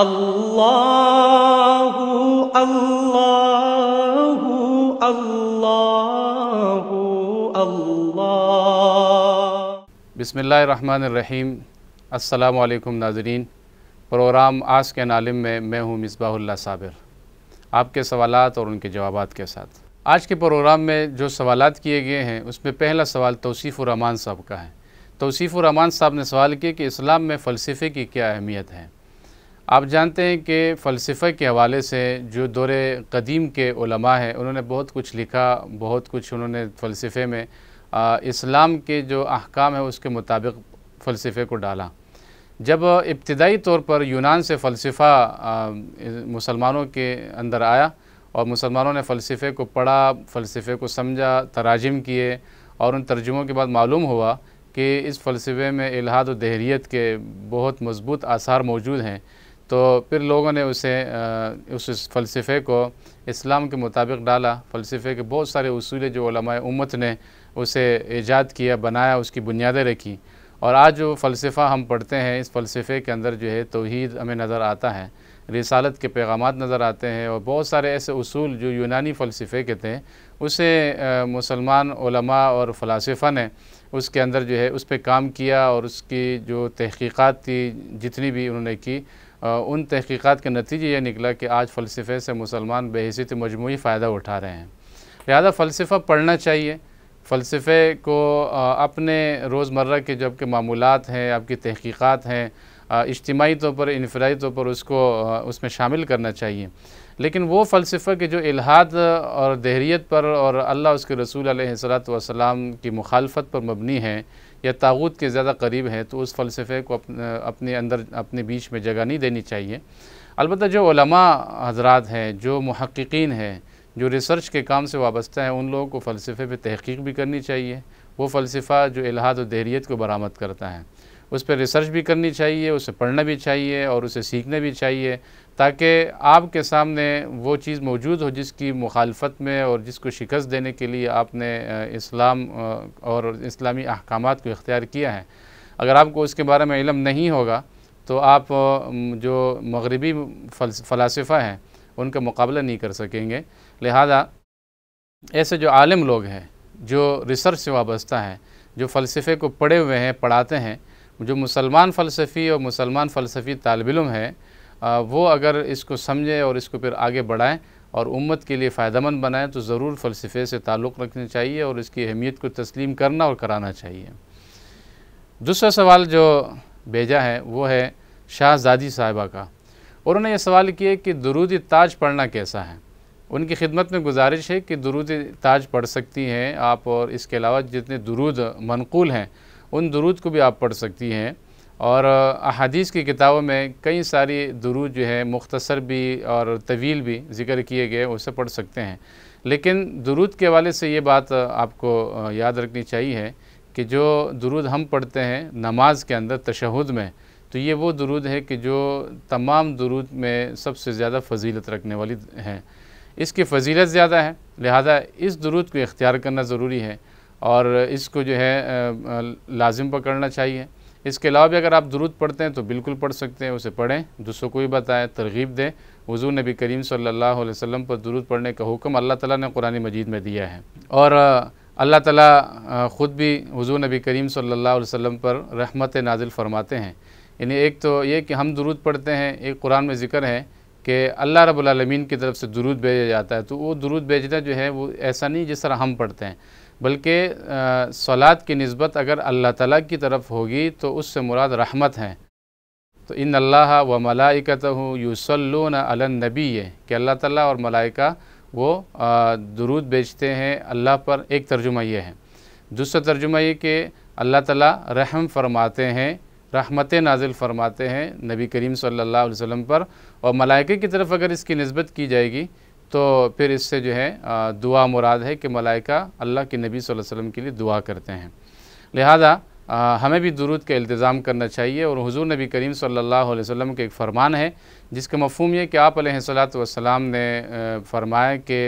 اللہ اللہ اللہ بسم اللہ الرحمن الرحیم السلام علیکم ناظرین پروگرام آس کے نالم میں میں ہوں مصباح اللہ صابر آپ کے سوالات اور ان کے جوابات کے ساتھ آج کے پروگرام میں جو سوالات کیے گئے ہیں اس میں پہلا سوال توصیف الرحمان صاحب کا ہے توصیف الرحمان صاحب نے سوال کیا کہ اسلام میں فلسفے کی کیا اہمیت ہے آپ جانتے ہیں کہ فلسفہ کے حوالے سے جو دور قدیم کے علماء ہیں انہوں نے بہت کچھ لکھا بہت کچھ انہوں نے فلسفے میں اسلام کے جو احکام ہیں اس کے مطابق فلسفے کو ڈالا جب ابتدائی طور پر یونان سے فلسفہ مسلمانوں کے اندر آیا اور مسلمانوں نے فلسفے کو پڑھا فلسفے کو سمجھا تراجم کیے اور ان ترجموں کے بعد معلوم ہوا کہ اس فلسفے میں الہاد و دہریت کے بہت مضبوط آثار موجود ہیں تو پھر لوگوں نے اسے اس فلسفے کو اسلام کے مطابق ڈالا فلسفے کے بہت سارے اصول جو علماء امت نے اسے ایجاد کیا بنایا اس کی بنیادیں رکھی اور آج جو فلسفہ ہم پڑھتے ہیں اس فلسفے کے اندر جو ہے توحید ہمیں نظر آتا ہے رسالت کے پیغامات نظر آتے ہیں اور بہت سارے ایسے اصول جو یونانی فلسفے کے تھے اسے مسلمان علماء اور فلسفہ نے اس کے اندر جو ہے اس پہ کام کیا اور اس کی جو تحقیقات تھی جتنی بھی انہوں نے کی ان تحقیقات کے نتیجے یہ نکلا کہ آج فلسفے سے مسلمان بے حصیت مجموعی فائدہ اٹھا رہے ہیں لہذا فلسفہ پڑھنا چاہیے فلسفے کو اپنے روز مرہ کے جو آپ کے معمولات ہیں آپ کی تحقیقات ہیں اجتماعی طور پر انفرادی طور پر اس کو اس میں شامل کرنا چاہیے لیکن وہ فلسفہ کے جو الہاد اور دہریت پر اور اللہ اس کے رسول علیہ السلام والسلام کی مخالفت پر مبنی ہیں یا تاغوت کے زیادہ قریب ہیں تو اس فلسفے کو اپنے اندر اپنے بیچ میں جگہ نہیں دینی چاہیے البتہ جو علماء حضرات ہیں جو محققین ہیں جو ریسرچ کے کام سے وابستہ ہیں ان لوگوں کو فلسفے پہ تحقیق بھی کرنی چاہیے وہ فلسفہ جو الہاد و دہریت کو برآمد کرتا ہے اس پہ ریسرچ بھی کرنی چاہیے اسے پڑھنا بھی چاہیے اور اسے سیکھنا بھی چاہیے تاکہ آپ کے سامنے وہ چیز موجود ہو جس کی مخالفت میں اور جس کو شکست دینے کے لیے آپ نے اسلام اور اسلامی احکامات کو اختیار کیا ہے اگر آپ کو اس کے بارے میں علم نہیں ہوگا تو آپ جو مغربی فلاسفہ ہیں ان کا مقابلہ نہیں کر سکیں گے لہذا ایسے جو عالم لوگ ہیں جو ریسرچ سے وابستہ ہیں جو فلسفے کو پڑھے ہوئے ہیں پڑھاتے ہیں جو مسلمان فلسفی اور مسلمان فلسفی طالب علم ہیں وہ اگر اس کو سمجھیں اور اس کو پھر آگے بڑھائیں اور امت کے لیے فائدہ مند بنائیں تو ضرور فلسفے سے تعلق رکھنے چاہیے اور اس کی اہمیت کو تسلیم کرنا اور کرانا چاہیے دوسرا سوال جو بھیجا ہے وہ ہے شاہ زادی صاحبہ کا انہوں نے یہ سوال کیا کہ درود تاج پڑھنا کیسا ہے ان کی خدمت میں گزارش ہے کہ درود تاج پڑھ سکتی ہیں آپ اور اس کے علاوہ جتنے درود منقول ہیں ان درود کو بھی آپ پڑھ سکتی ہیں اور احادیث کی کتابوں میں کئی ساری درود جو ہے مختصر بھی اور طویل بھی ذکر کیے گئے اسے پڑھ سکتے ہیں لیکن درود کے حوالے سے یہ بات آپ کو یاد رکھنی چاہیے کہ جو درود ہم پڑھتے ہیں نماز کے اندر تشہد میں تو یہ وہ درود ہے کہ جو تمام درود میں سب سے زیادہ فضیلت رکھنے والی ہیں اس کی فضیلت زیادہ ہے لہذا اس درود کو اختیار کرنا ضروری ہے اور اس کو جو ہے لازم پکڑنا چاہیے اس کے علاوہ بھی اگر آپ درود پڑھتے ہیں تو بالکل پڑھ سکتے ہیں اسے پڑھیں دوسروں کو بھی بتائیں ترغیب دیں وضو نبی کریم صلی اللہ علیہ وسلم پر درود پڑھنے کا حکم اللہ تعالیٰ نے قرآن مجید میں دیا ہے اور اللہ تعالیٰ خود بھی حضور نبی کریم صلی اللہ علیہ وسلم پر رحمت نازل فرماتے ہیں یعنی ایک تو یہ کہ ہم درود پڑھتے ہیں ایک قرآن میں ذکر ہے کہ اللہ رب العالمین کی طرف سے درود بھیجا جاتا ہے تو وہ درود بھیجنا جو ہے وہ ایسا نہیں جس طرح ہم پڑھتے ہیں بلکہ سولاد کی نسبت اگر اللہ تعالیٰ کی طرف ہوگی تو اس سے مراد رحمت ہیں تو ان اللہ و ملائکتہ یوسلون علی النبی کہ اللہ تعالیٰ اور ملائکہ وہ درود بیچتے ہیں اللہ پر ایک ترجمہ یہ ہے دوسرا ترجمہ یہ کہ اللہ تعالیٰ رحم فرماتے ہیں رحمت نازل فرماتے ہیں نبی کریم صلی اللہ علیہ وسلم پر اور ملائکہ کی طرف اگر اس کی نسبت کی جائے گی تو پھر اس سے جو ہے دعا مراد ہے کہ ملائکہ اللہ کے نبی صلی اللہ علیہ وسلم کے لیے دعا کرتے ہیں لہذا ہمیں بھی درود کا التظام کرنا چاہیے اور حضور نبی کریم صلی اللہ علیہ وسلم کے ایک فرمان ہے جس کا مفہوم یہ کہ آپ علیہ صلاۃ نے فرمایا کہ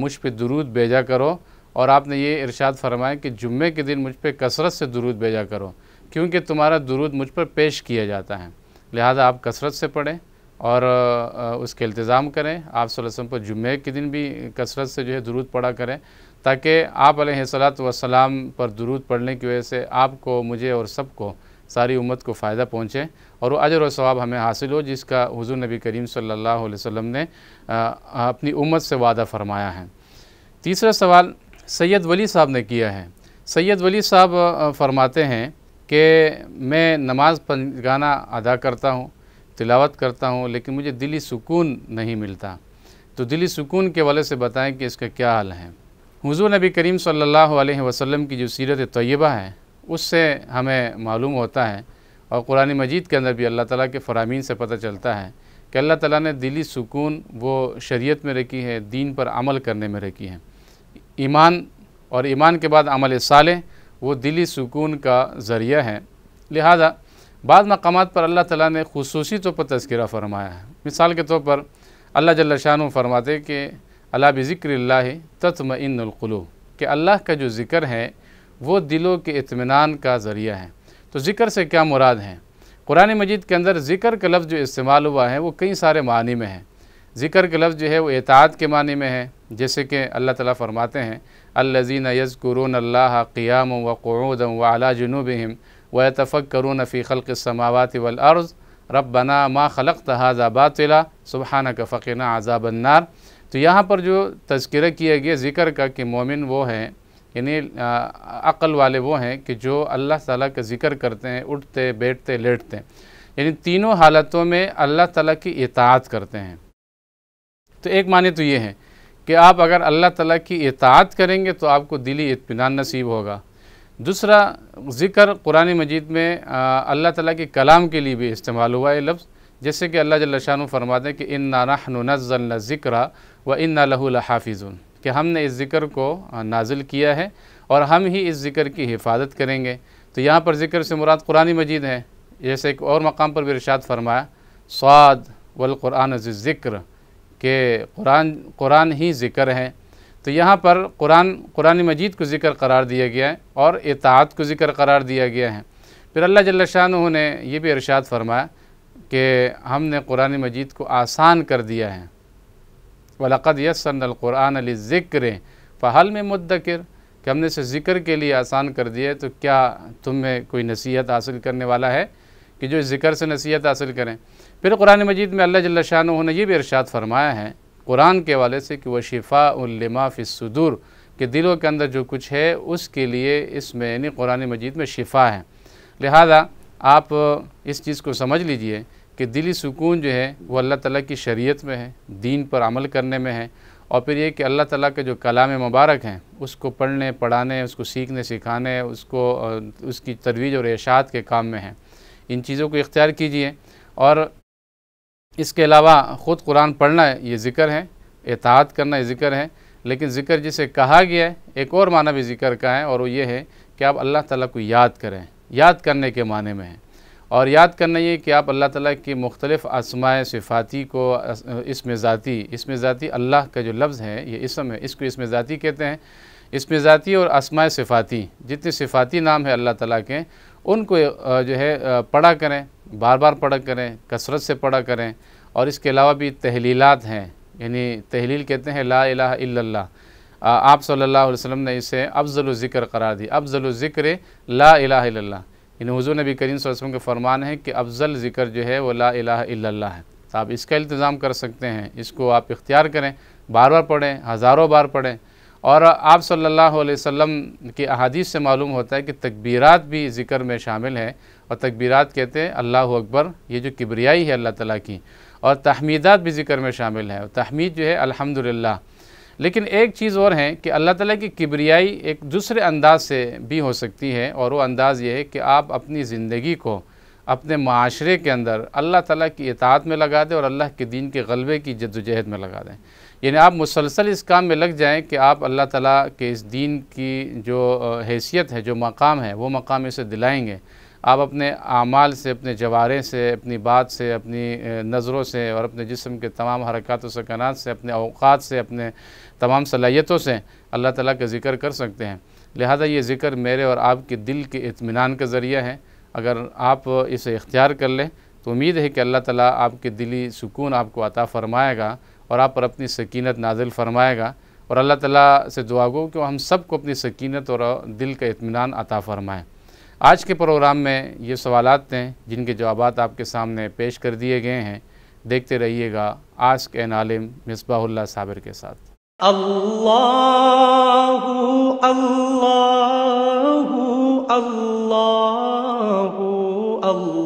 مجھ پہ درود بھیجا کرو اور آپ نے یہ ارشاد فرمایا کہ جمعے کے دن مجھ پہ کثرت سے درود بھیجا کرو کیونکہ تمہارا درود مجھ پر پیش کیا جاتا ہے لہذا آپ کثرت سے پڑھیں اور اس کے التظام کریں آپ صلی اللہ علیہ وسلم پر جمعہ کے دن بھی کثرت سے جو ہے درود پڑھا کریں تاکہ آپ علیہ صلاحت وسلام پر درود پڑھنے کی وجہ سے آپ کو مجھے اور سب کو ساری امت کو فائدہ پہنچے اور وہ اجر و ثواب ہمیں حاصل ہو جس کا حضور نبی کریم صلی اللہ علیہ وسلم نے اپنی امت سے وعدہ فرمایا ہے تیسرا سوال سید ولی صاحب نے کیا ہے سید ولی صاحب فرماتے ہیں کہ میں نماز پنگانہ ادا کرتا ہوں تلاوت کرتا ہوں لیکن مجھے دلی سکون نہیں ملتا تو دلی سکون کے والے سے بتائیں کہ اس کا کیا حل ہے حضور نبی کریم صلی اللہ علیہ وسلم کی جو سیرت طیبہ ہے اس سے ہمیں معلوم ہوتا ہے اور قرآن مجید کے اندر بھی اللہ تعالیٰ کے فرامین سے پتہ چلتا ہے کہ اللہ تعالیٰ نے دلی سکون وہ شریعت میں رکھی ہے دین پر عمل کرنے میں رکھی ہے ایمان اور ایمان کے بعد عمل صالح وہ دلی سکون کا ذریعہ ہے لہذا بعض مقامات پر اللہ تعالیٰ نے خصوصی طور پر تذکرہ فرمایا ہے مثال کے طور پر اللہ جل و فرماتے کہ اللہ بذکر اللہ تطمئن القلوب کہ اللہ کا جو ذکر ہے وہ دلوں کے اطمینان کا ذریعہ ہے تو ذکر سے کیا مراد ہیں قرآن مجید کے اندر ذکر کا لفظ جو استعمال ہوا ہے وہ کئی سارے معنی میں ہیں ذکر کا لفظ جو ہے وہ اعتعاد کے معنی میں ہے جیسے کہ اللہ تعالیٰ فرماتے ہیں اللہ یذکرون اللہ قیام و قرودم و علا جنوبہم وَيَتَفَكَّرُونَ فِي خَلْقِ السَّمَاوَاتِ وَالْأَرْضِ سماواتی وَعض رب بنا ماں خلق تحاظہ بات صبح تو یہاں پر جو تذکرہ کیا گیا ذکر کا کہ مومن وہ ہیں یعنی عقل والے وہ ہیں کہ جو اللہ تعالیٰ کا ذکر کرتے ہیں اٹھتے بیٹھتے لیٹتے یعنی تینوں حالتوں میں اللہ تعالیٰ کی اطاعت کرتے ہیں تو ایک معنی تو یہ ہے کہ آپ اگر اللہ تعالیٰ کی اطاعت کریں گے تو آپ کو دلی اطمینان نصیب ہوگا دوسرا ذکر قرآن مجید میں اللہ تعالیٰ کے کلام کے لیے بھی استعمال ہوا ہے لفظ جیسے کہ اللہ جل شاہ فرما دیں کہ ان نانحن و نز ذکر و انَََ لہ الحافظ کہ ہم نے اس ذکر کو نازل کیا ہے اور ہم ہی اس ذکر کی حفاظت کریں گے تو یہاں پر ذکر سے مراد قرآن مجید ہے جیسے ایک اور مقام پر بھی ارشاد فرمایا سعد و القرآن ذکر کہ قرآن قرآن ہی ذکر ہیں تو یہاں پر قرآن قرآن مجید کو ذکر قرار دیا گیا ہے اور اطاعت کو ذکر قرار دیا گیا ہے پھر اللہ جل نُہوں نے یہ بھی ارشاد فرمایا کہ ہم نے قرآن مجید کو آسان کر دیا ہے وَلَقَدْ یسن الْقُرْآنَ لِذِكْرِ فَحَلْ مِن مُدَّكِرِ میں مدکر کہ ہم نے اسے ذکر کے لیے آسان کر دیا ہے تو کیا تم میں کوئی نصیحت حاصل کرنے والا ہے کہ جو ذکر سے نصیحت حاصل کریں پھر قرآن مجید میں اللہ جل شاہوں نے یہ بھی ارشاد فرمایا ہے قرآن کے حوالے سے کہ وہ شفاء فی الصدور کہ دلوں کے اندر جو کچھ ہے اس کے لیے اس میں یعنی قرآن مجید میں شفا ہے لہذا آپ اس چیز کو سمجھ لیجئے کہ دلی سکون جو ہے وہ اللہ تعالیٰ کی شریعت میں ہے دین پر عمل کرنے میں ہے اور پھر یہ کہ اللہ تعالیٰ کے جو کلام مبارک ہیں اس کو پڑھنے پڑھانے اس کو سیکھنے سکھانے اس کو اس کی ترویج اور اشاعت کے کام میں ہیں ان چیزوں کو اختیار کیجیے اور اس کے علاوہ خود قرآن پڑھنا یہ ذکر ہے اطاعت کرنا یہ ذکر ہے لیکن ذکر جسے کہا گیا ہے ایک اور معنی بھی ذکر کا ہے اور وہ یہ ہے کہ آپ اللہ تعالیٰ کو یاد کریں یاد کرنے کے معنی میں ہیں اور یاد کرنا یہ کہ آپ اللہ تعالیٰ کی مختلف اسماء صفاتی کو اسم ذاتی اسم ذاتی اللہ کا جو لفظ ہے یہ اسم ہے اس کو اسم ذاتی کہتے ہیں اسم ذاتی اور اسماع صفاتی جتنی صفاتی نام ہے اللہ تعالیٰ کے ان کو جو ہے پڑھا کریں بار بار پڑھا کریں کثرت سے پڑھا کریں اور اس کے علاوہ بھی تحلیلات ہیں یعنی تحلیل کہتے ہیں لا الہ الا اللہ آپ صلی اللہ علیہ وسلم نے اسے افضل ذکر قرار دی افضل ذکر لا اللہ یعنی حضور نبی کریم صلی اللہ علیہ وسلم کے فرمان ہے کہ افضل ذکر جو ہے وہ لا الہ الا اللہ ہے تو آپ اس کا التظام کر سکتے ہیں اس کو آپ اختیار کریں بار بار پڑھیں ہزاروں بار پڑھیں اور آپ صلی اللہ علیہ وسلم کی احادیث سے معلوم ہوتا ہے کہ تکبیرات بھی ذکر میں شامل ہیں اور تکبیرات کہتے ہیں اللہ اکبر یہ جو کبریائی ہے اللہ تعالیٰ کی اور تحمیدات بھی ذکر میں شامل ہیں تحمید جو ہے الحمدللہ لیکن ایک چیز اور ہے کہ اللہ تعالیٰ کی کبریائی ایک دوسرے انداز سے بھی ہو سکتی ہے اور وہ انداز یہ ہے کہ آپ اپنی زندگی کو اپنے معاشرے کے اندر اللہ تعالیٰ کی اطاعت میں لگا دیں اور اللہ کے دین کے غلبے کی جد و جہد میں لگا دیں یعنی آپ مسلسل اس کام میں لگ جائیں کہ آپ اللہ تعالیٰ کے اس دین کی جو حیثیت ہے جو مقام ہے وہ مقام اسے دلائیں گے آپ اپنے اعمال سے اپنے جوارے سے اپنی بات سے اپنی نظروں سے اور اپنے جسم کے تمام حرکات و سکنات سے اپنے اوقات سے اپنے تمام صلاحیتوں سے اللہ تعالیٰ کا ذکر کر سکتے ہیں لہذا یہ ذکر میرے اور آپ کے دل کے اطمینان کا ذریعہ ہے اگر آپ اسے اختیار کر لیں تو امید ہے کہ اللہ تعالیٰ آپ کے دلی سکون آپ کو عطا فرمائے گا اور آپ پر اپنی سکینت نازل فرمائے گا اور اللہ تعالیٰ سے دعا گو کہ ہم سب کو اپنی سکینت اور دل کا اطمینان عطا فرمائیں آج کے پروگرام میں یہ سوالات ہیں جن کے جوابات آپ کے سامنے پیش کر دیے گئے ہیں دیکھتے رہیے گا آس کے نالم مصباح اللہ صابر کے ساتھ اللہ اللہ اللہ Allah